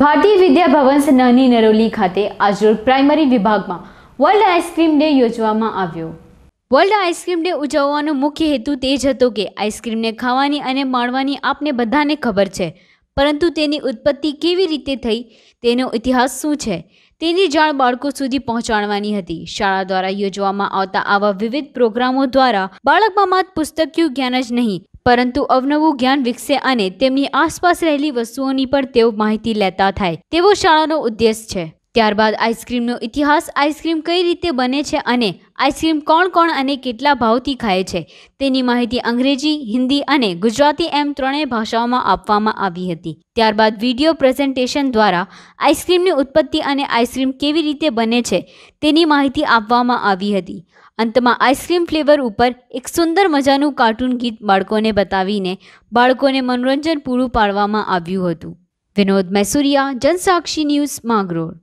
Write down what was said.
ભારતીય વિદ્યાભવન નાની નરોલી ખાતે આજરોજ પ્રાઇમરી વિભાગમાં વર્લ્ડ આઈસ્ક્રીમ ડે યોજવામાં આવ્યો વર્લ્ડ આઈસ્ક્રીમ ડે ઉજવવાનો મુખ્ય હેતુ તે જ હતો કે આઈસ્ક્રીમને ખાવાની અને માણવાની આપને બધાને ખબર છે પરંતુ તેની ઉત્પત્તિ કેવી રીતે થઈ તેનો ઇતિહાસ શું છે તેની જાણ બાળકો સુધી પહોંચાડવાની હતી શાળા દ્વારા યોજવામાં આવતા આવા વિવિધ પ્રોગ્રામો દ્વારા બાળકમાં માત્ર પુસ્તકીય જ્ઞાન જ નહીં પરંતુ અવનવું જ્ઞાન વિકસે અને તેમની આસપાસ રહેલી વસ્તુઓની પણ તેઓ માહિતી લેતા થાય તેવો શાળાનો ઉદ્દેશ છે ત્યારબાદ આઈસ્ક્રીમનો ઇતિહાસ આઈસ્ક્રીમ કઈ રીતે બને છે અને આઈસ્ક્રીમ કોણ કોણ અને કેટલા ભાવથી ખાય છે તેની માહિતી અંગ્રેજી હિન્દી અને ગુજરાતી એમ ત્રણેય ભાષાઓમાં આપવામાં આવી હતી ત્યારબાદ વિડીયો પ્રેઝન્ટેશન દ્વારા આઈસ્ક્રીમની ઉત્પત્તિ અને આઈસ્ક્રીમ કેવી રીતે બને છે તેની માહિતી આપવામાં આવી હતી અંતમાં આઈસ્ક્રીમ ફ્લેવર ઉપર એક સુંદર મજાનું કાર્ટૂન ગીત બાળકોને બતાવીને બાળકોને મનોરંજન પૂરું પાડવામાં આવ્યું હતું વિનોદ મૈસુરિયા જનસાક્ષી ન્યૂઝ માંગરોળ